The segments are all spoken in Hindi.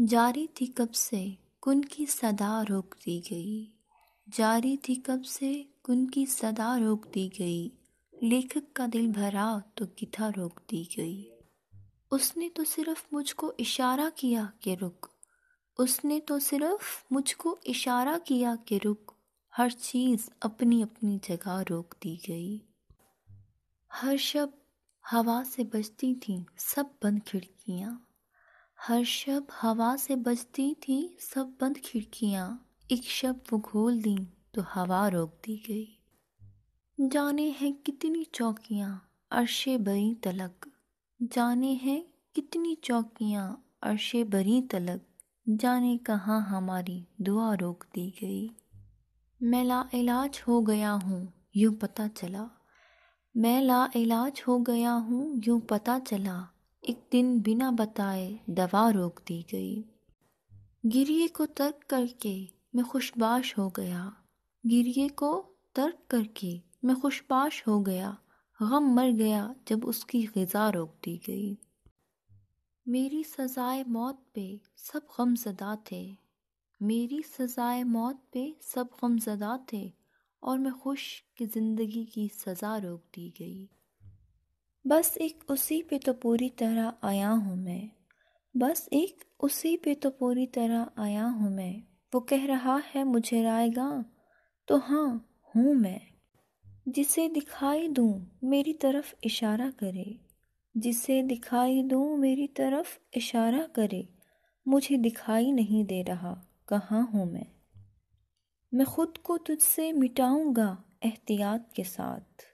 जारी थी कब से कुन की सदा रोक दी गई जारी थी कब से कुन की सदा रोक दी गई लेखक का दिल भरा तो किथा रोक दी गई उसने तो सिर्फ मुझको इशारा किया कि रुक उसने तो सिर्फ मुझको इशारा किया कि रुक हर चीज़ अपनी अपनी जगह रोक दी गई हर शब हवा से बजती थी सब बंद खिड़कियाँ हर शब हवा से बजती थी सब बंद खिड़कियाँ एक शब वो खोल दी तो हवा रोक दी गई जाने हैं कितनी चौकियाँ अरशे बरी तलक जाने हैं कितनी चौकियाँ अरशे बरी तलक जाने कहाँ हमारी दुआ रोक दी गई मैं ला इलाज हो गया हूँ यूँ पता चला मैं ला इलाज हो गया हूँ यूँ पता चला एक दिन बिना बताए दवा रोक दी गई गिरिए को तर्क करके मैं खुशबाश हो गया गिरिए को तर्क करके मैं खुशबाश हो गया गम मर गया जब उसकी गज़ा रोक दी गई मेरी सजाए मौत पे सब गमजदा थे मेरी सजाए मौत पे सब गमजदा थे और मैं खुश कि ज़िंदगी की सज़ा रोक दी गई बस एक उसी पे तो पूरी तरह आया हूँ मैं बस एक उसी पे तो पूरी तरह आया हूँ मैं वो कह रहा है मुझे रायगा तो हाँ हूँ मैं जिसे दिखाई दूँ मेरी तरफ इशारा करे जिसे दिखाई दूँ मेरी तरफ इशारा करे मुझे दिखाई नहीं दे रहा कहाँ हूँ मैं मैं ख़ुद को तुझसे मिटाऊंगा एहतियात के साथ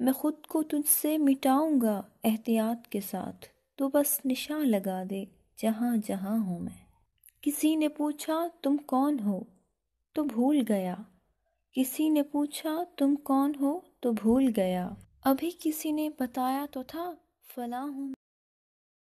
मैं खुद को तुझसे मिटाऊंगा एहतियात के साथ तो बस निशान लगा दे जहाँ जहाँ हूँ मैं किसी ने पूछा तुम कौन हो तो भूल गया किसी ने पूछा तुम कौन हो तो भूल गया अभी किसी ने बताया तो था फला हूँ